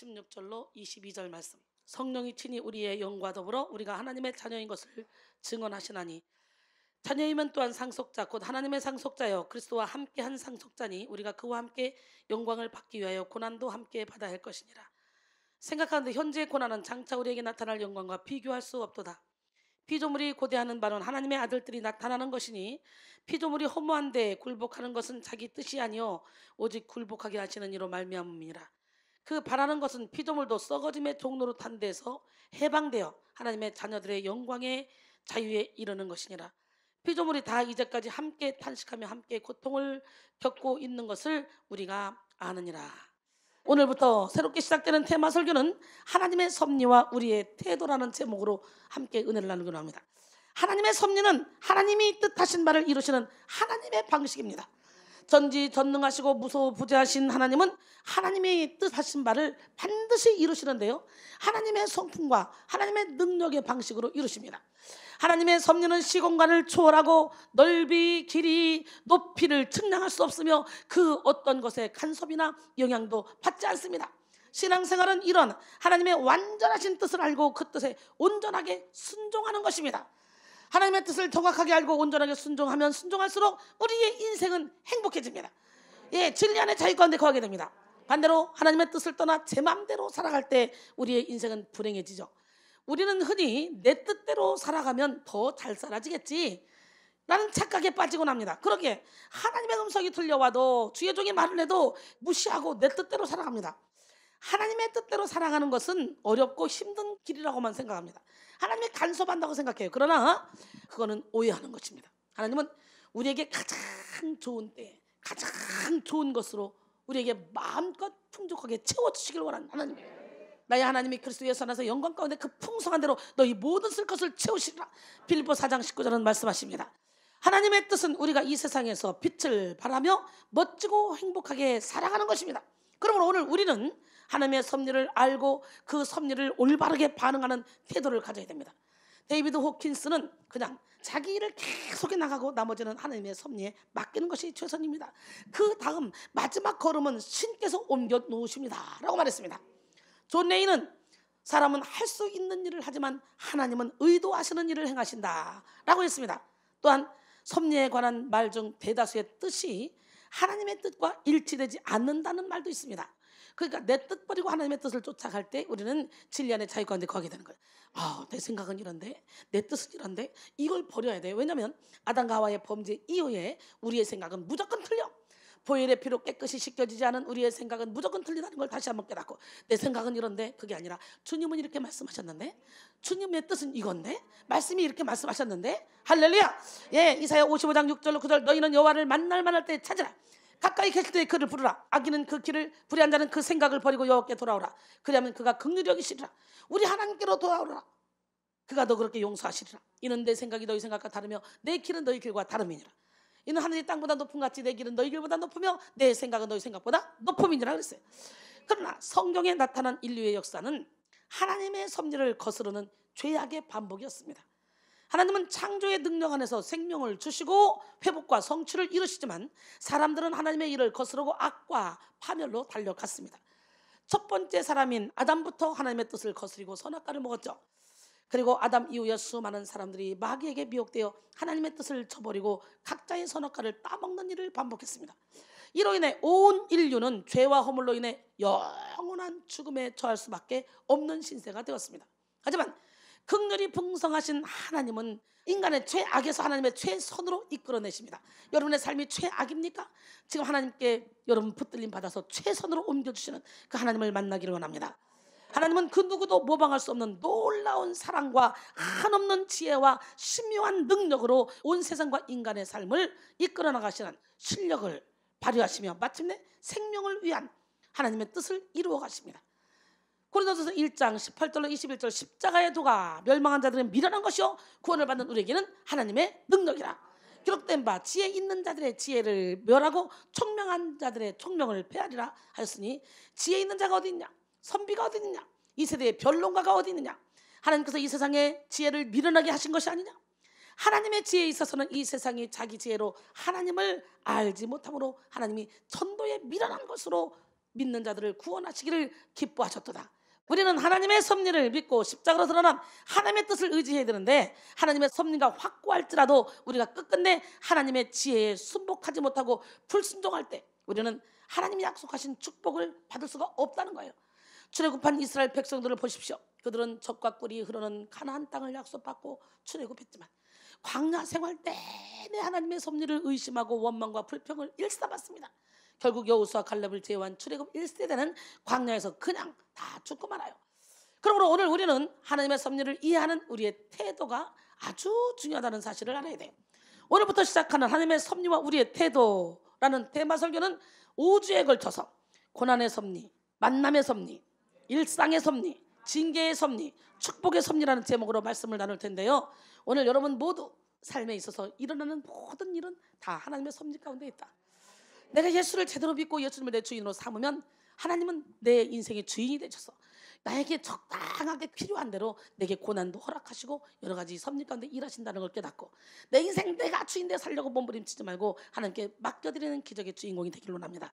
16절로 22절 말씀. 성령이 친히 우리의 영과 더불어 우리가 하나님의 자녀인 것을 증언하시나니 자녀이면 또한 상속자 곧 하나님의 상속자여 그리스도와 함께 한 상속자니 우리가 그와 함께 영광을 받기 위하여 고난도 함께 받아야 할 것이니라 생각하는데 현재의 고난은 장차 우리에게 나타날 영광과 비교할 수 없도다 피조물이 고대하는 바는 하나님의 아들들이 나타나는 것이니 피조물이 허무한데 굴복하는 것은 자기 뜻이 아니요 오직 굴복하게 하시는 이로 말미암음이라 그 바라는 것은 피조물도 썩어짐의 종로로 탄데서 해방되어 하나님의 자녀들의 영광의 자유에 이르는 것이니라. 피조물이 다 이제까지 함께 탄식하며 함께 고통을 겪고 있는 것을 우리가 아느니라. 오늘부터 새롭게 시작되는 테마 설교는 하나님의 섭리와 우리의 태도라는 제목으로 함께 은혜를 나누기로 합니다. 하나님의 섭리는 하나님이 뜻하신 바를 이루시는 하나님의 방식입니다. 전지 전능하시고 무소 부재하신 하나님은 하나님의 뜻하신 바를 반드시 이루시는데요. 하나님의 성품과 하나님의 능력의 방식으로 이루십니다. 하나님의 섭리는 시공간을 초월하고 넓이, 길이, 높이를 측량할 수 없으며 그 어떤 것에 간섭이나 영향도 받지 않습니다. 신앙생활은 이런 하나님의 완전하신 뜻을 알고 그 뜻에 온전하게 순종하는 것입니다. 하나님의 뜻을 정확하게 알고 온전하게 순종하면 순종할수록 우리의 인생은 행복해집니다. 예, 진리 안에 자기 권대데 거하게 됩니다. 반대로 하나님의 뜻을 떠나 제 마음대로 살아갈 때 우리의 인생은 불행해지죠. 우리는 흔히 내 뜻대로 살아가면 더잘 살아지겠지. 라는 착각에 빠지곤 합니다. 그러게 하나님의 음성이 들려와도 주의 종이 말을 해도 무시하고 내 뜻대로 살아갑니다. 하나님의 뜻대로 살아가는 것은 어렵고 힘든 길이라고만 생각합니다. 하나님이 간섭한다고 생각해요. 그러나 어? 그거는 오해하는 것입니다. 하나님은 우리에게 가장 좋은 때, 가장 좋은 것으로 우리에게 마음껏 풍족하게 채워주시길 원하는 하나님 나의 하나님이 그리스도 예수 안에서 영광 가운데 그 풍성한 대로 너희 모든 쓸 것을 채우시라. 빌보 사장 19절은 말씀하십니다. 하나님의 뜻은 우리가 이 세상에서 빛을 바라며 멋지고 행복하게 살아가는 것입니다. 그러므로 오늘 우리는 하나님의 섭리를 알고 그 섭리를 올바르게 반응하는 태도를 가져야 됩니다. 데이비드 호킨스는 그냥 자기 일을 계속 해 나가고 나머지는 하나님의 섭리에 맡기는 것이 최선입니다. 그 다음 마지막 걸음은 신께서 옮겨 놓으십니다라고 말했습니다. 존 레이는 사람은 할 수 있는 일을 하지만 하나님은 의도하시는 일을 행하신다라고 했습니다. 또한 섭리에 관한 말 중 대다수의 뜻이 하나님의 뜻과 일치되지 않는다는 말도 있습니다. 그러니까 내 뜻 버리고 하나님의 뜻을 쫓아갈 때 우리는 진리 안의 자유 가운데 거하게 되는 거예요. 아, 내 생각은 이런데, 내 뜻은 이런데 이걸 버려야 돼요. 왜냐하면 아담과 와의 범죄 이후에 우리의 생각은 무조건 틀려. 보혈의 피로 깨끗이 씻겨지지 않은 우리의 생각은 무조건 틀리다는 걸 다시 한번 깨닫고 내 생각은 이런데 그게 아니라 주님은 이렇게 말씀하셨는데 주님의 뜻은 이건데 말씀이 이렇게 말씀하셨는데 할렐루야 예 이사야 55장 6절로 9절 너희는 여호와를 만날 만할 때 찾으라 가까이 계실 때 그를 부르라. 아기는 그 길을 불의한 자는 그 생각을 버리고 여호와께 돌아오라. 그리하면 그가 극률이 여기시리라. 우리 하나님께로 돌아오라. 그가 너 그렇게 용서하시리라. 이는 내 생각이 너희 생각과 다르며 내 길은 너희 길과 다름이니라. 이는 하늘이 땅보다 높은 같이 내 길은 너희 길보다 높으며 내 생각은 너희 생각보다 높음이니라 그랬어요. 그러나 성경에 나타난 인류의 역사는 하나님의 섭리를 거스르는 죄악의 반복이었습니다. 하나님은 창조의 능력 안에서 생명을 주시고 회복과 성취를 이루시지만 사람들은 하나님의 일을 거스르고 악과 파멸로 달려갔습니다. 첫 번째 사람인 아담부터 하나님의 뜻을 거스리고 선악과를 먹었죠. 그리고 아담 이후에 수많은 사람들이 마귀에게 미혹되어 하나님의 뜻을 쳐버리고 각자의 선악과를 따먹는 일을 반복했습니다. 이로 인해 온 인류는 죄와 허물로 인해 영원한 죽음에 처할 수밖에 없는 신세가 되었습니다. 하지만 극렬히 풍성하신 하나님은 인간의 최악에서 하나님의 최선으로 이끌어내십니다. 여러분의 삶이 최악입니까? 지금 하나님께 여러분 붙들림 받아서 최선으로 옮겨주시는 그 하나님을 만나기를 원합니다. 하나님은 그 누구도 모방할 수 없는 놀라운 사랑과 한없는 지혜와 신묘한 능력으로 온 세상과 인간의 삶을 이끌어 나가시는 실력을 발휘하시며 마침내 생명을 위한 하나님의 뜻을 이루어 가십니다. 고린도서 1장 18절로 21절 십자가의 도가 멸망한 자들은 미련한 것이요 구원을 받는 우리에게는 하나님의 능력이라. 기록된 바 지혜 있는 자들의 지혜를 멸하고 총명한 자들의 총명을 폐하리라 하였으니 지혜 있는 자가 어디 있냐? 선비가 어디 있냐? 이 세대의 변론가가 어디 있느냐? 하나님께서 이 세상에 지혜를 미련하게 하신 것이 아니냐? 하나님의 지혜에 있어서는 이 세상이 자기 지혜로 하나님을 알지 못함으로 하나님이 천도에 미련한 것으로 믿는 자들을 구원하시기를 기뻐하셨도다. 우리는 하나님의 섭리를 믿고 십자가로 드러나 하나님의 뜻을 의지해야 되는데 하나님의 섭리가 확고할지라도 우리가 끝끝내 하나님의 지혜에 순복하지 못하고 불순종할 때 우리는 하나님이 약속하신 축복을 받을 수가 없다는 거예요. 출애굽한 이스라엘 백성들을 보십시오. 그들은 적과 꿀이 흐르는 가나안 땅을 약속받고 출애굽했지만 광야 생활 때내 하나님의 섭리를 의심하고 원망과 불평을 일삼았습니다. 결국 여우수와 칼렙을 제외한 출애굽 1세대는 광야에서 그냥 다 죽고 말아요. 그러므로 오늘 우리는 하나님의 섭리를 이해하는 우리의 태도가 아주 중요하다는 사실을 알아야 돼요. 오늘부터 시작하는 하나님의 섭리와 우리의 태도라는 테마 설교는 5주에 걸쳐서 고난의 섭리, 만남의 섭리, 일상의 섭리, 징계의 섭리, 축복의 섭리라는 제목으로 말씀을 나눌 텐데요. 오늘 여러분 모두 삶에 있어서 일어나는 모든 일은 다 하나님의 섭리 가운데 있다. 내가 예수를 제대로 믿고 예수님을 내 주인으로 삼으면 하나님은 내 인생의 주인이 되셔서 나에게 적당하게 필요한 대로 내게 고난도 허락하시고 여러 가지 섭리 가운데 일하신다는 걸 깨닫고 내 인생 내가 주인돼 살려고 몸부림치지 말고 하나님께 맡겨드리는 기적의 주인공이 되길 원합니다.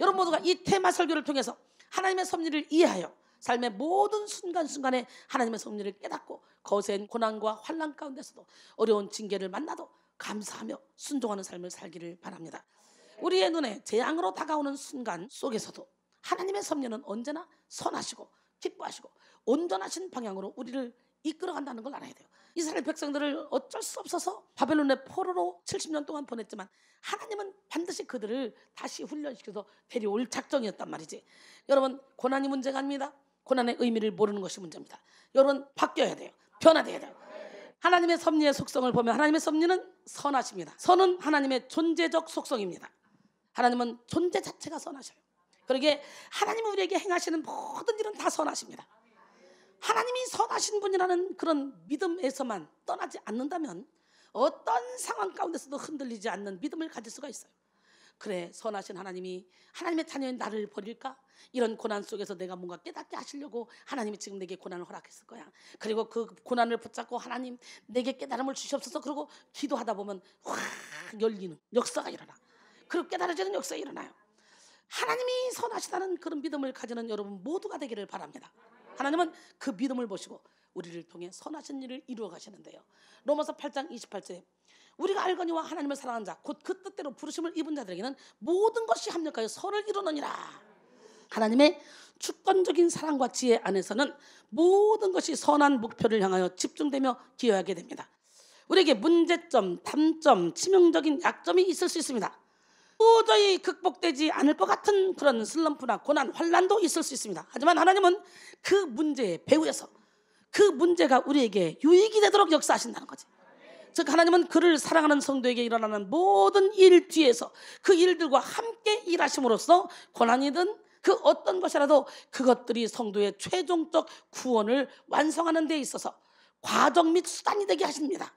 여러분 모두가 이 테마 설교를 통해서 하나님의 섭리를 이해하여 삶의 모든 순간순간에 하나님의 섭리를 깨닫고 거센 고난과 환란 가운데서도 어려운 징계를 만나도 감사하며 순종하는 삶을 살기를 바랍니다. 우리의 눈에 재앙으로 다가오는 순간 속에서도 하나님의 섭리는 언제나 선하시고 기뻐하시고 온전하신 방향으로 우리를 이끌어간다는 걸 알아야 돼요. 이스라엘 백성들을 어쩔 수 없어서 바벨론의 포로로 70년 동안 보냈지만 하나님은 반드시 그들을 다시 훈련시켜서 데려올 작정이었단 말이지. 여러분 고난이 문제가 아닙니다. 고난의 의미를 모르는 것이 문제입니다. 여러분 바뀌어야 돼요. 변화돼야 돼요. 하나님의 섭리의 속성을 보면 하나님의 섭리는 선하십니다. 선은 하나님의 존재적 속성입니다. 하나님은 존재 자체가 선하셔요. 그러게 하나님 우리에게 행하시는 모든 일은 다 선하십니다. 하나님이 선하신 분이라는 그런 믿음에서만 떠나지 않는다면 어떤 상황 가운데서도 흔들리지 않는 믿음을 가질 수가 있어요. 그래 선하신 하나님이 하나님의 자녀인 나를 버릴까? 이런 고난 속에서 내가 뭔가 깨닫게 하시려고 하나님이 지금 내게 고난을 허락했을 거야. 그리고 그 고난을 붙잡고 하나님 내게 깨달음을 주시옵소서. 그러고 기도하다 보면 확 열리는 역사가 일어나. 그렇게 다르지는 역사에 일어나요. 하나님이 선하시다는 그런 믿음을 가지는 여러분 모두가 되기를 바랍니다. 하나님은 그 믿음을 보시고 우리를 통해 선하신 일을 이루어 가시는데요. 로마서 8장 28절에 우리가 알거니와 하나님을 사랑한 자곧 그 뜻대로 부르심을 입은 자들에게는 모든 것이 합력하여 선을 이루느니라. 하나님의 주권적인 사랑과 지혜 안에서는 모든 것이 선한 목표를 향하여 집중되며 기여하게 됩니다. 우리에게 문제점, 단점, 치명적인 약점이 있을 수 있습니다. 도저히 극복되지 않을 것 같은 그런 슬럼프나 고난, 환란도 있을 수 있습니다. 하지만 하나님은 그 문제에 배우여서 그 문제가 우리에게 유익이 되도록 역사하신다는 거지. 즉 하나님은 그를 사랑하는 성도에게 일어나는 모든 일 뒤에서 그 일들과 함께 일하심으로써 고난이든 그 어떤 것이라도 그것들이 성도의 최종적 구원을 완성하는 데 있어서 과정 및 수단이 되게 하십니다.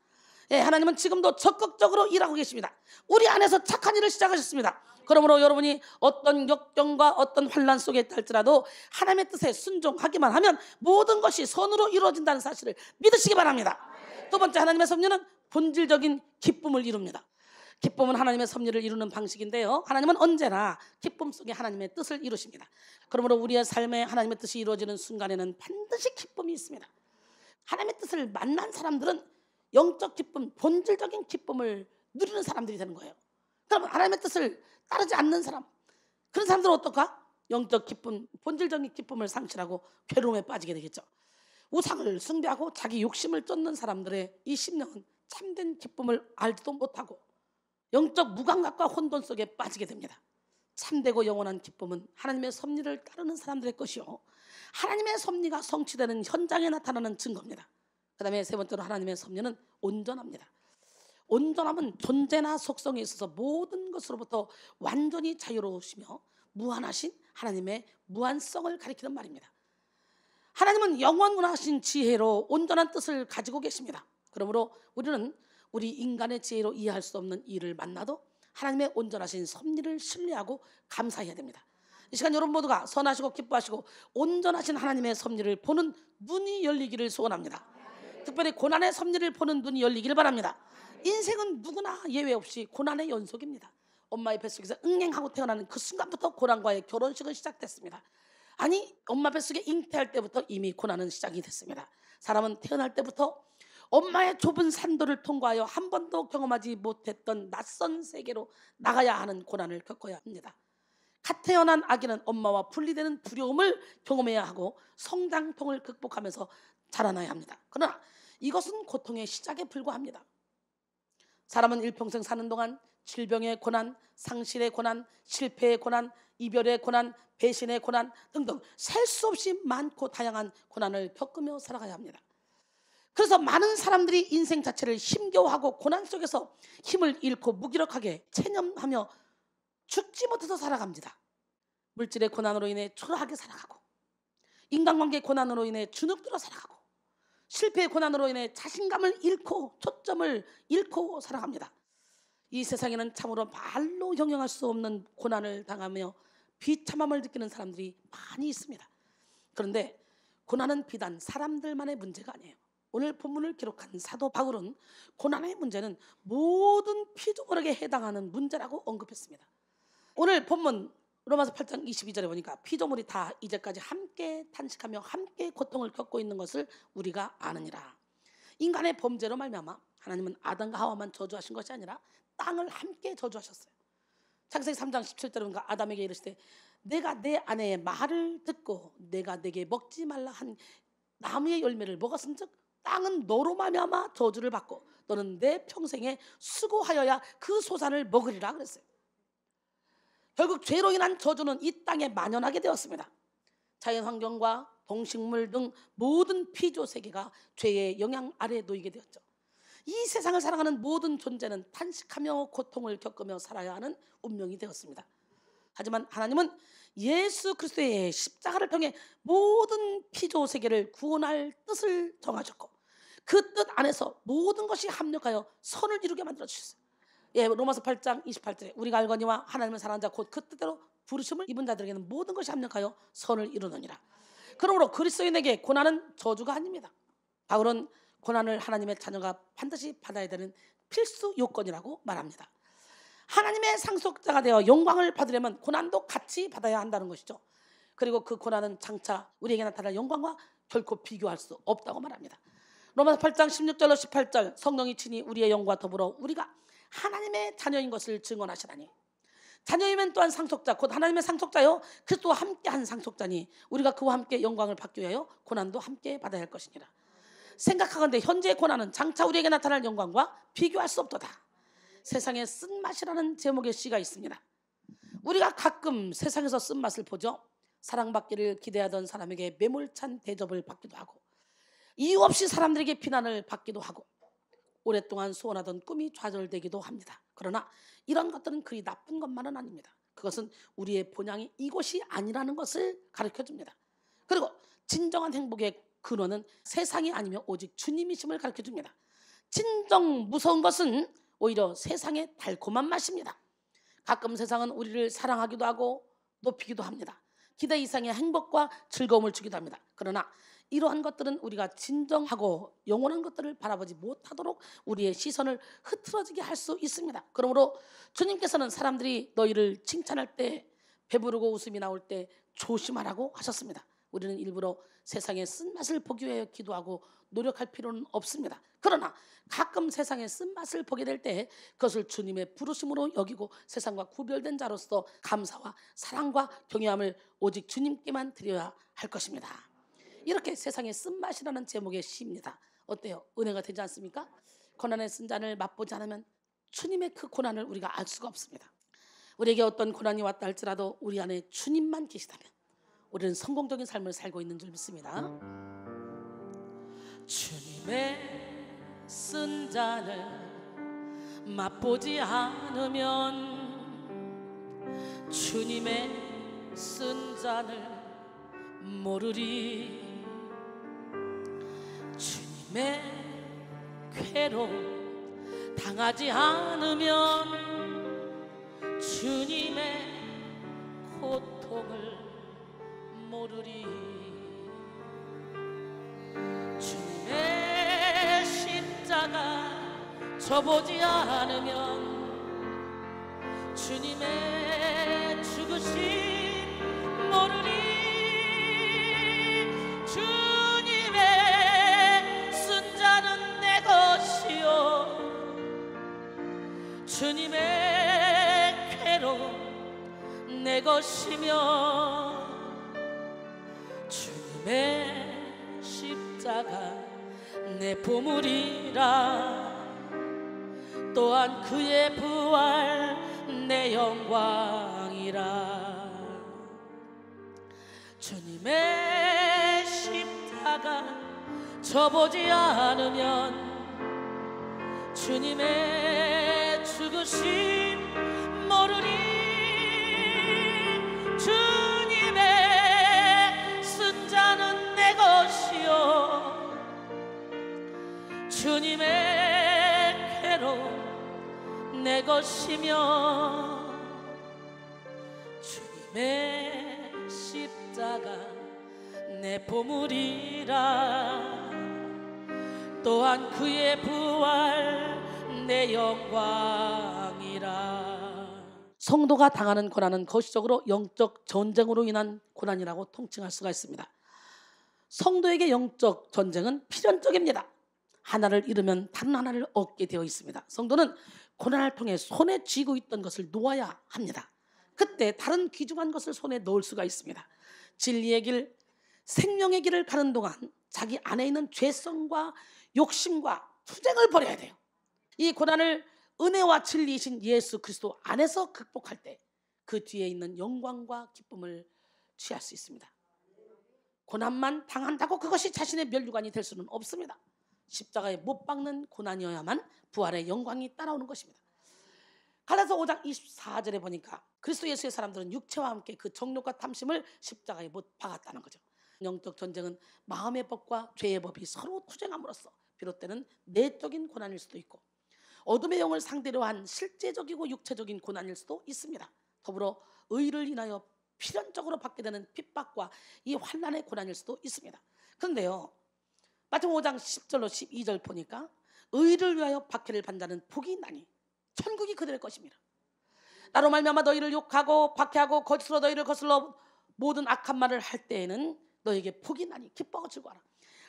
예, 하나님은 지금도 적극적으로 일하고 계십니다. 우리 안에서 착한 일을 시작하셨습니다. 그러므로 여러분이 어떤 역경과 어떤 환란 속에 있달지라도 하나님의 뜻에 순종하기만 하면 모든 것이 선으로 이루어진다는 사실을 믿으시기 바랍니다. 두 번째 하나님의 섭리는 본질적인 기쁨을 이룹니다. 기쁨은 하나님의 섭리를 이루는 방식인데요. 하나님은 언제나 기쁨 속에 하나님의 뜻을 이루십니다. 그러므로 우리의 삶에 하나님의 뜻이 이루어지는 순간에는 반드시 기쁨이 있습니다. 하나님의 뜻을 만난 사람들은 영적 기쁨, 본질적인 기쁨을 누리는 사람들이 되는 거예요. 그러 하나님의 뜻을 따르지 않는 사람, 그런 사람들은 어떨까? 영적 기쁨, 본질적인 기쁨을 상실하고 괴로움에 빠지게 되겠죠. 우상을 숭배하고 자기 욕심을 쫓는 사람들의 이 심령은 참된 기쁨을 알지도 못하고 영적 무감각과 혼돈 속에 빠지게 됩니다. 참되고 영원한 기쁨은 하나님의 섭리를 따르는 사람들의 것이요. 하나님의 섭리가 성취되는 현장에 나타나는 증거입니다. 그 다음에 세 번째로 하나님의 섭리는 온전합니다. 온전함은 존재나 속성에 있어서 모든 것으로부터 완전히 자유로우시며 무한하신 하나님의 무한성을 가리키는 말입니다. 하나님은 영원하신 지혜로 온전한 뜻을 가지고 계십니다. 그러므로 우리는 우리 인간의 지혜로 이해할 수 없는 일을 만나도 하나님의 온전하신 섭리를 신뢰하고 감사해야 됩니다. 이 시간 여러분 모두가 선하시고 기뻐하시고 온전하신 하나님의 섭리를 보는 눈이 열리기를 소원합니다. 특별히 고난의 섭리를 보는 눈이 열리기를 바랍니다. 인생은 누구나 예외 없이 고난의 연속입니다. 엄마의 뱃속에서 응행하고 태어나는 그 순간부터 고난과의 결혼식은 시작됐습니다. 아니 엄마 뱃속에 잉태할 때부터 이미 고난은 시작이 됐습니다. 사람은 태어날 때부터 엄마의 좁은 산도를 통과하여 한 번도 경험하지 못했던 낯선 세계로 나가야 하는 고난을 겪어야 합니다. 갓 태어난 아기는 엄마와 분리되는 두려움을 경험해야 하고 성장통을 극복하면서 자라나야 합니다. 그러나 이것은 고통의 시작에 불과합니다. 사람은 일평생 사는 동안 질병의 고난, 상실의 고난, 실패의 고난, 이별의 고난, 배신의 고난 등등 셀 수 없이 많고 다양한 고난을 겪으며 살아가야 합니다. 그래서 많은 사람들이 인생 자체를 힘겨워하고 고난 속에서 힘을 잃고 무기력하게 체념하며 죽지 못해서 살아갑니다. 물질의 고난으로 인해 초라하게 살아가고 인간관계 고난으로 인해 주눅들어 살아가고 실패의 고난으로 인해 자신감을 잃고 초점을 잃고 살아갑니다. 이 세상에는 참으로 말로 형용할 수 없는 고난을 당하며 비참함을 느끼는 사람들이 많이 있습니다. 그런데 고난은 비단 사람들만의 문제가 아니에요. 오늘 본문을 기록한 사도 바울은 고난의 문제는 모든 피조물에게 해당하는 문제라고 언급했습니다. 오늘 본문 로마서 8장 22절에 보니까 피조물이 다 이제까지 함께 탄식하며 함께 고통을 겪고 있는 것을 우리가 아느니라. 인간의 범죄로 말미암아 하나님은 아담과 하와만 저주하신 것이 아니라 땅을 함께 저주하셨어요. 창세기 3장 17절에 보니까 아담에게 이르시되 내가 내 아내의 말을 듣고 내가 내게 먹지 말라 한 나무의 열매를 먹었은즉 땅은 너로 말미암아 저주를 받고 너는 내 평생에 수고하여야 그 소산을 먹으리라 그랬어요. 결국 죄로 인한 저주는 이 땅에 만연하게 되었습니다. 자연 환경과 동식물 등 모든 피조 세계가 죄의 영향 아래 놓이게 되었죠. 이 세상을 사랑하는 모든 존재는 탄식하며 고통을 겪으며 살아야 하는 운명이 되었습니다. 하지만 하나님은 예수 그리스도의 십자가를 통해 모든 피조 세계를 구원할 뜻을 정하셨고 그 뜻 안에서 모든 것이 합력하여 선을 이루게 만들어 주셨어요. 예, 로마서 8장 28절에 우리가 알거니와 하나님을 사랑하자곧 그 뜻대로 부르심을 입은 자들에게는 모든 것이 합력하여 선을 이루느니라. 그러므로 그리스도인에게 고난은 저주가 아닙니다. 바울은 고난을 하나님의 자녀가 반드시 받아야 되는 필수 요건이라고 말합니다. 하나님의 상속자가 되어 영광을 받으려면 고난도 같이 받아야 한다는 것이죠. 그리고 그 고난은 장차 우리에게 나타날 영광과 결코 비교할 수 없다고 말합니다. 로마서 8장 16절로 18절 성령이 친히 우리의 영과 더불어 우리가 하나님의 자녀인 것을 증언하시다니. 자녀이면 또한 상속자, 곧 하나님의 상속자요. 그리스도와 함께한 상속자니 우리가 그와 함께 영광을 받기 위하여 고난도 함께 받아야 할 것이니라. 생각하건대 현재의 고난은 장차 우리에게 나타날 영광과 비교할 수 없도다. 세상에 쓴맛이라는 제목의 시가 있습니다. 우리가 가끔 세상에서 쓴맛을 보죠. 사랑받기를 기대하던 사람에게 매몰찬 대접을 받기도 하고 이유 없이 사람들에게 비난을 받기도 하고 오랫동안 소원하던 꿈이 좌절되기도 합니다. 그러나 이런 것들은 그리 나쁜 것만은 아닙니다. 그것은 우리의 본향이 이곳이 아니라는 것을 가르쳐 줍니다. 그리고 진정한 행복의 근원은 세상이 아니며 오직 주님이심을 가르쳐 줍니다. 진정 무서운 것은 오히려 세상의 달콤한 맛입니다. 가끔 세상은 우리를 사랑하기도 하고 높이기도 합니다. 기대 이상의 행복과 즐거움을 주기도 합니다. 그러나 이러한 것들은 우리가 진정하고 영원한 것들을 바라보지 못하도록 우리의 시선을 흐트러지게 할 수 있습니다. 그러므로 주님께서는 사람들이 너희를 칭찬할 때 배부르고 웃음이 나올 때 조심하라고 하셨습니다. 우리는 일부러 세상의 쓴맛을 보기 위해 기도하고 노력할 필요는 없습니다. 그러나 가끔 세상의 쓴맛을 보게 될 때 그것을 주님의 부르심으로 여기고 세상과 구별된 자로서 감사와 사랑과 경외함을 오직 주님께만 드려야 할 것입니다. 이렇게 세상의 쓴맛이라는 제목의 시입니다. 어때요? 은혜가 되지 않습니까? 고난의 쓴잔을 맛보지 않으면 주님의 그 고난을 우리가 알 수가 없습니다. 우리에게 어떤 고난이 왔다 할지라도 우리 안에 주님만 계시다면 우리는 성공적인 삶을 살고 있는 줄 믿습니다. 주님의 쓴잔을 맛보지 않으면 주님의 쓴 잔을 모르리 짐에 괴로움 당하지 않으면 주님의 고통을 모르리 주님의 십자가 쳐보지 않으면 주님의 죽으신 것이며 주님의 십자가 내 보물이라 또한 그의 부활 내 영광이라 주님의 십자가 저보지 않으면 주님의 죽으신 주님의 괴로 내 것이며 주님의 십자가 내 보물이라 또한 그의 부활 내 영광이라 성도가 당하는 고난은 거시적으로 영적 전쟁으로 인한 고난이라고 통칭할 수가 있습니다. 성도에게 영적 전쟁은 필연적입니다. 하나를 잃으면 다른 하나를 얻게 되어 있습니다. 성도는 고난을 통해 손에 쥐고 있던 것을 놓아야 합니다. 그때 다른 귀중한 것을 손에 넣을 수가 있습니다. 진리의 길, 생명의 길을 가는 동안 자기 안에 있는 죄성과 욕심과 투쟁을 버려야 돼요. 이 고난을 은혜와 진리이신 예수 그리스도 안에서 극복할 때 그 뒤에 있는 영광과 기쁨을 취할 수 있습니다. 고난만 당한다고 그것이 자신의 멸류관이 될 수는 없습니다. 십자가에 못 박는 고난이어야만 부활의 영광이 따라오는 것입니다. 갈라서 5장 24절에 보니까 그리스도 예수의 사람들은 육체와 함께 그 정욕과 탐심을 십자가에 못 박았다는 거죠. 영적 전쟁은 마음의 법과 죄의 법이 서로 투쟁함으로써 비롯되는 내적인 고난일 수도 있고 어둠의 영을 상대로 한 실제적이고 육체적인 고난일 수도 있습니다. 더불어 의를 인하여 필연적으로 받게 되는 핍박과 이 환란의 고난일 수도 있습니다. 그런데요. 마태복음 5장 10절로 12절 보니까 의를 위하여 박해를 받는다는 복이 나니 천국이 그들의 것입니다. 나로 말미암아 너희를 욕하고 박해하고 거짓으로 너희를 거슬러 모든 악한 말을 할 때에는 너에게 복이 나니 기뻐하고 즐거워라.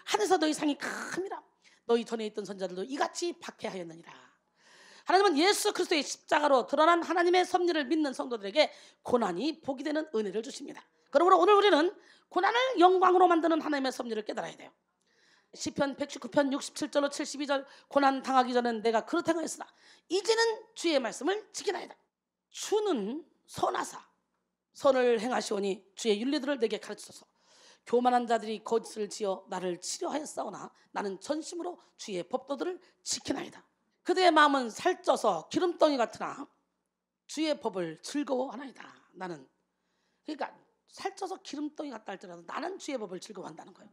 하늘에서 너희 상이 큽니다. 너희 전에 있던 선자들도 이같이 박해하였느니라. 하나님은 예수 그리스도의 십자가로 드러난 하나님의 섭리를 믿는 성도들에게 고난이 복이 되는 은혜를 주십니다. 그러므로 오늘 우리는 고난을 영광으로 만드는 하나님의 섭리를 깨달아야 돼요. 시편 119편 67절로 72절 고난 당하기 전에 내가 그렇다 하으나 이제는 주의 말씀을 지키나이다. 주는 선하사 선을 행하시오니 주의 윤리들을 내게 가르치소서. 교만한 자들이 거짓을 지어 나를 치료하였사오나 나는 전심으로 주의 법도들을 지키나이다. 그들의 마음은 살쪄서 기름덩이 같으나 주의 법을 즐거워하나이다. 나는 그러니까 살쪄서 기름덩이 같다 할지라도 나는 주의 법을 즐거워한다는 거예요.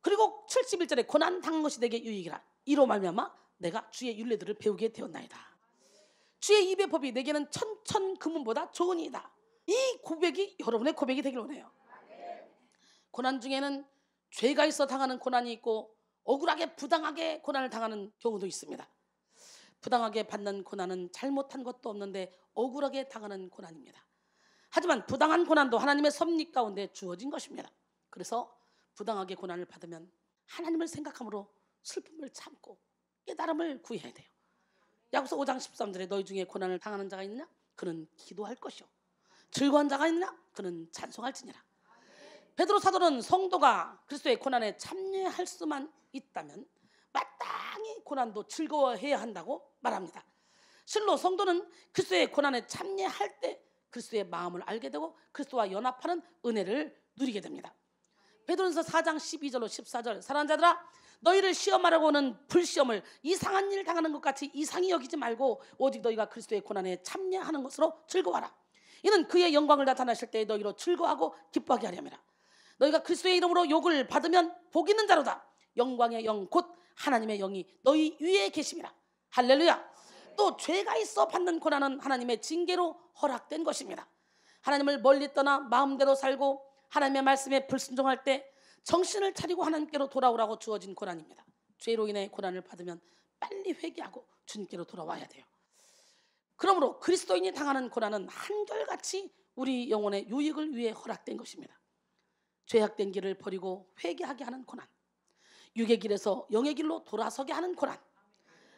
그리고 71절에 고난 당한 것이 내게 유익이라. 이로 말미암아 내가 주의 윤례들을 배우게 되었나이다. 주의 입의 법이 내게는 천천 금은보다 좋으니이다. 이 고백이 여러분의 고백이 되길 원해요. 고난 중에는 죄가 있어 당하는 고난이 있고 억울하게 부당하게 고난을 당하는 경우도 있습니다. 부당하게 받는 고난은 잘못한 것도 없는데 억울하게 당하는 고난입니다. 하지만 부당한 고난도 하나님의 섭리 가운데 주어진 것입니다. 그래서 부당하게 고난을 받으면 하나님을 생각함으로 슬픔을 참고 깨달음을 구해야 돼요. 야고서 5장 13절에 너희 중에 고난을 당하는 자가 있느냐? 그는 기도할 것이요. 즐거운 자가 있느냐? 그는 찬송할지니라. 베드로 사도는 성도가 그리스도의 고난에 참여할 수만 있다면 마땅히 고난도 즐거워해야 한다고 말합니다. 실로 성도는 그리스도의 고난에 참여할 때 그리스도의 마음을 알게 되고 그리스도와 연합하는 은혜를 누리게 됩니다. 베드로전서 4장 12절로 14절 사랑 자들아 너희를 시험하려고오는 불시험을 이상한 일 당하는 것 같이 이상히 여기지 말고 오직 너희가 그리스도의 고난에 참여하는 것으로 즐거워라 이는 그의 영광을 나타나실 때에 너희로 즐거워하고 기뻐하게 하려니라 너희가 그리스도의 이름으로 욕을 받으면 복 있는 자로다 영광의 영 곧 하나님의 영이 너희 위에 계심이라 할렐루야 또 죄가 있어 받는 고난은 하나님의 징계로 허락된 것입니다 하나님을 멀리 떠나 마음대로 살고 하나님의 말씀에 불순종할 때 정신을 차리고 하나님께로 돌아오라고 주어진 고난입니다. 죄로 인해 고난을 받으면 빨리 회개하고 주님께로 돌아와야 돼요. 그러므로 그리스도인이 당하는 고난은 한결같이 우리 영혼의 유익을 위해 허락된 것입니다. 죄악된 길을 버리고 회개하게 하는 고난, 육의 길에서 영의 길로 돌아서게 하는 고난,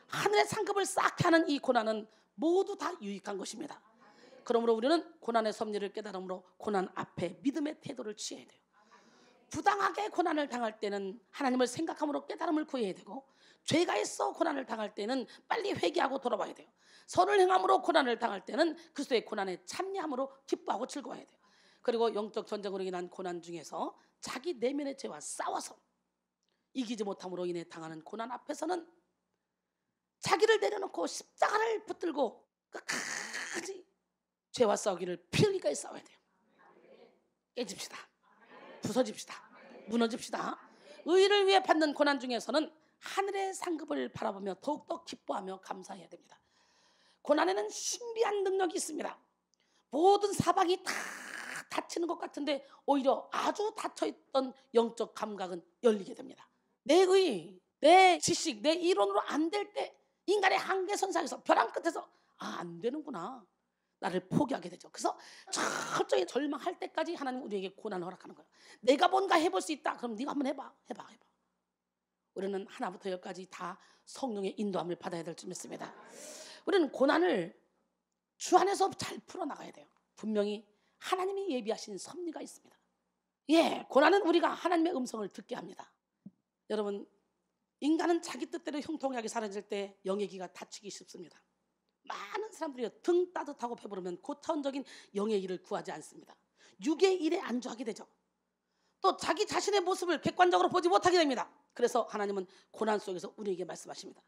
하늘의 상급을 쌓게 하는 이 고난은 모두 다 유익한 것입니다. 그러므로 우리는 고난의 섭리를 깨달음으로 고난 앞에 믿음의 태도를 취해야 돼요. 부당하게 고난을 당할 때는 하나님을 생각함으로 깨달음을 구해야 되고 죄가 있어 고난을 당할 때는 빨리 회개하고 돌아와야 돼요. 선을 행함으로 고난을 당할 때는 그리스도의 고난에 참여함으로 기뻐하고 즐거워야 돼요. 그리고 영적 전쟁으로 인한 고난 중에서 자기 내면의 죄와 싸워서 이기지 못함으로 인해 당하는 고난 앞에서는 자기를 내려놓고 십자가를 붙들고 끝까지 죄와 싸우기를 피흘리까지 싸워야 돼요. 깨집시다. 부서집시다. 무너집시다. 의를 위해 받는 고난 중에서는 하늘의 상급을 바라보며 더욱더 기뻐하며 감사해야 됩니다. 고난에는 신비한 능력이 있습니다. 모든 사박이 다 닫히는 것 같은데 오히려 아주 닫혀있던 영적 감각은 열리게 됩니다. 내 의, 내 지식, 내 이론으로 안 될 때 인간의 한계선 상에서 벼랑 끝에서 아, 안 되는구나. 나를 포기하게 되죠. 그래서 철저히 절망할 때까지 하나님 우리에게 고난을 허락하는 거예요. 내가 뭔가 해볼 수 있다. 그럼 네가 한번 해봐. 해봐. 해봐. 우리는 하나부터 열까지 다 성령의 인도함을 받아야 될 줄 믿습니다. 우리는 고난을 주 안에서 잘 풀어나가야 돼요. 분명히 하나님이 예비하신 섭리가 있습니다. 예, 고난은 우리가 하나님의 음성을 듣게 합니다. 여러분, 인간은 자기 뜻대로 형통하게 사라질 때 영의 기가 다치기 쉽습니다. 많은 사람들이 등 따뜻하고 배부르면 고차원적인 영의 일을 구하지 않습니다. 육의 일에 안주하게 되죠. 또 자기 자신의 모습을 객관적으로 보지 못하게 됩니다. 그래서 하나님은 고난 속에서 우리에게 말씀하십니다.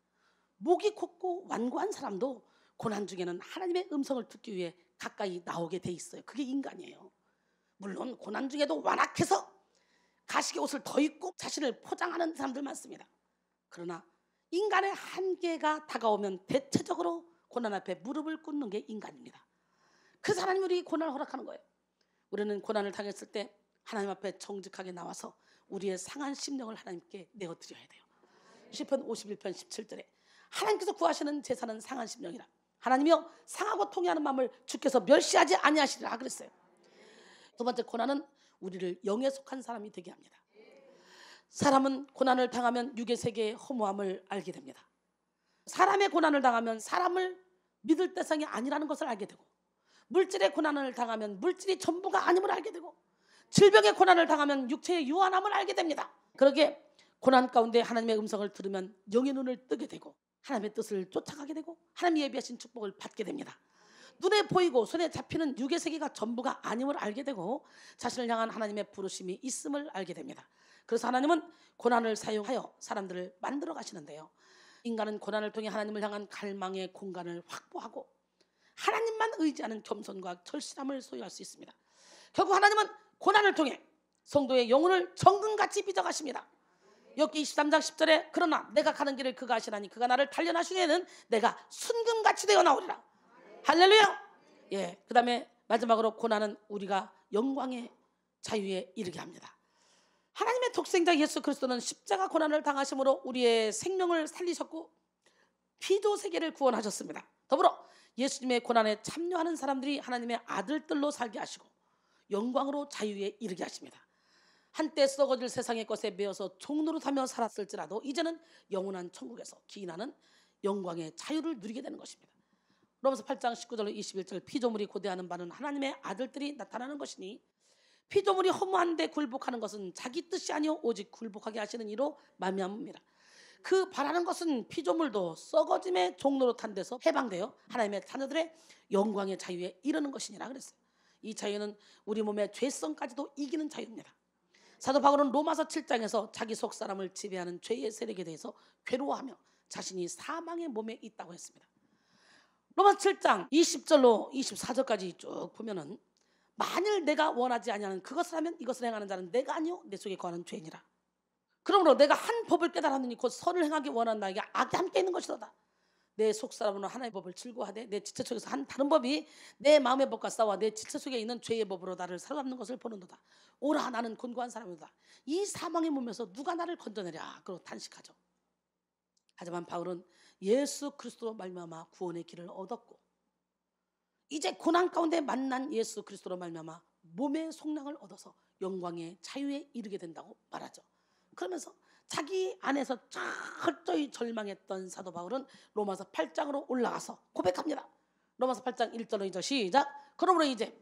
목이 곱고 완고한 사람도 고난 중에는 하나님의 음성을 듣기 위해 가까이 나오게 돼 있어요. 그게 인간이에요. 물론 고난 중에도 완악해서 가식의 옷을 더 입고 자신을 포장하는 사람들 많습니다. 그러나 인간의 한계가 다가오면 대체적으로 고난 앞에 무릎을 꿇는 게 인간입니다. 그 하나님 우리 고난을 허락하는 거예요. 우리는 고난을 당했을 때 하나님 앞에 정직하게 나와서 우리의 상한 심령을 하나님께 내어드려야 돼요. 시편 51편 17절에 하나님께서 구하시는 제사는 상한 심령이라. 하나님이여 상하고 통해하는 마음을 주께서 멸시하지 아니하시리라 그랬어요. 두 번째 고난은 우리를 영에 속한 사람이 되게 합니다. 사람은 고난을 당하면 육의 세계의 허무함을 알게 됩니다. 사람의 고난을 당하면 사람을 믿을 대상이 아니라는 것을 알게 되고 물질의 고난을 당하면 물질이 전부가 아님을 알게 되고 질병의 고난을 당하면 육체의 유한함을 알게 됩니다. 그러게 고난 가운데 하나님의 음성을 들으면 영의 눈을 뜨게 되고 하나님의 뜻을 쫓아가게 되고 하나님이 예비하신 축복을 받게 됩니다. 눈에 보이고 손에 잡히는 육의 세계가 전부가 아님을 알게 되고 자신을 향한 하나님의 부르심이 있음을 알게 됩니다. 그래서 하나님은 고난을 사용하여 사람들을 만들어 가시는데요. 인간은 고난을 통해 하나님을 향한 갈망의 공간을 확보하고 하나님만 의지하는 겸손과 절실함을 소유할 수 있습니다. 결국 하나님은 고난을 통해 성도의 영혼을 정금같이 빚어가십니다. 여기 23장 10절에 그러나 내가 가는 길을 그가 하시나니 그가 나를 단련하시기에는 내가 순금같이 되어 나오리라. 할렐루야. 예. 그다음에 마지막으로 고난은 우리가 영광의 자유에 이르게 합니다. 하나님의 독생자 예수 그리스도는 십자가 고난을 당하심으로 우리의 생명을 살리셨고 피도 세계를 구원하셨습니다. 더불어 예수님의 고난에 참여하는 사람들이 하나님의 아들들로 살게 하시고 영광으로 자유에 이르게 하십니다. 한때 썩어질 세상의 것에 매어서종로를타며 살았을지라도 이제는 영원한 천국에서 기인하는 영광의 자유를 누리게 되는 것입니다. 로마서 8장 19절로 21절 피조물이 고대하는 바는 하나님의 아들들이 나타나는 것이니 피조물이 허무한데 굴복하는 것은 자기 뜻이 아니오 오직 굴복하게 하시는 이로 말미암음이라. 그 바라는 것은 피조물도 썩어짐의 종로로 탄 데서 해방되어 하나님의 자녀들의 영광의 자유에 이르는 것이니라 그랬어요. 이 자유는 우리 몸의 죄성까지도 이기는 자유입니다. 사도 바울은 로마서 7장에서 자기 속 사람을 지배하는 죄의 세력에 대해서 괴로워하며 자신이 사망의 몸에 있다고 했습니다. 로마 7장 20절로 24절까지 쭉 보면은 만일 내가 원하지 아니하는 그것을 하면 이것을 행하는 자는 내가 아니요 내 속에 거하는 죄니라. 그러므로 내가 한 법을 깨달았느니 곧 선을 행하기 원하는 나에게 악이 함께 있는 것이로다. 내 속사람은 으 하나의 법을 즐거워하되 내 지체 속에서 한 다른 법이 내 마음의 법과 싸워 내 지체 속에 있는 죄의 법으로 나를 살아남는 것을 보는도다. 오라 나는 곤고한 사람이다. 이 사망의 몸에서 누가 나를 건져내랴. 그러고 탄식하죠. 하지만 바울은 예수 그리스도로 말미암아 구원의 길을 얻었고 이제 고난 가운데 만난 예수 그리스도로 말미암아 몸의 속량을 얻어서 영광의 자유에 이르게 된다고 말하죠. 그러면서 자기 안에서 철저히 절망했던 사도 바울은 로마서 8장으로 올라가서 고백합니다. 로마서 8장 1절로 2절 시작. 그러므로 이제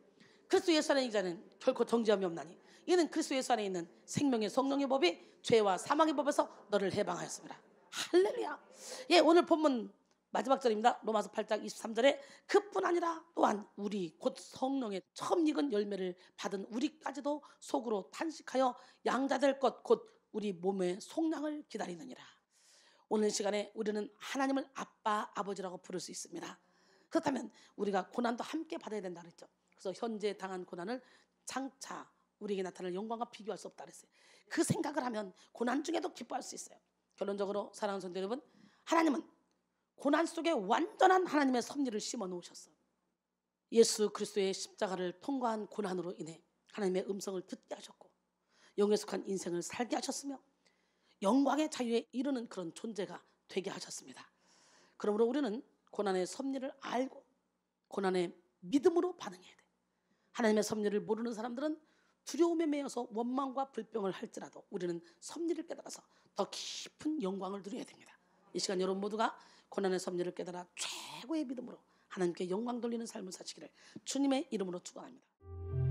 그리스도 예수 안에 이자는 결코 정죄함이 없나니 이는 그리스도 예수 안에 있는 생명의 성령의 법이 죄와 사망의 법에서 너를 해방하였습니다. 할렐루야. 예, 오늘 본문 마지막 절입니다. 로마서 8장 23절에 그뿐 아니라 또한 우리 곧 성령의 처음 익은 열매를 받은 우리까지도 속으로 탄식하여 양자될 것 곧 우리 몸의 속량을 기다리느니라. 오늘 시간에 우리는 하나님을 아빠 아버지라고 부를 수 있습니다. 그렇다면 우리가 고난도 함께 받아야 된다 그랬죠. 그래서 현재 당한 고난을 장차 우리에게 나타날 영광과 비교할 수 없다 그랬어요. 그 생각을 하면 고난 중에도 기뻐할 수 있어요. 결론적으로 사랑하는 성도 여러분, 하나님은 고난 속에 완전한 하나님의 섭리를 심어 놓으셨어. 예수 그리스도의 십자가를 통과한 고난으로 인해 하나님의 음성을 듣게 하셨고 영에 속한 인생을 살게 하셨으며 영광의 자유에 이르는 그런 존재가 되게 하셨습니다. 그러므로 우리는 고난의 섭리를 알고 고난의 믿음으로 반응해야 돼. 하나님의 섭리를 모르는 사람들은 두려움에 매여서 원망과 불평을 할지라도 우리는 섭리를 깨달아서 더 깊은 영광을 누려야 됩니다. 이 시간 여러분 모두가 고난의 섭리를 깨달아 최고의 믿음으로 하나님께 영광 돌리는 삶을 사시기를 주님의 이름으로 축원합니다.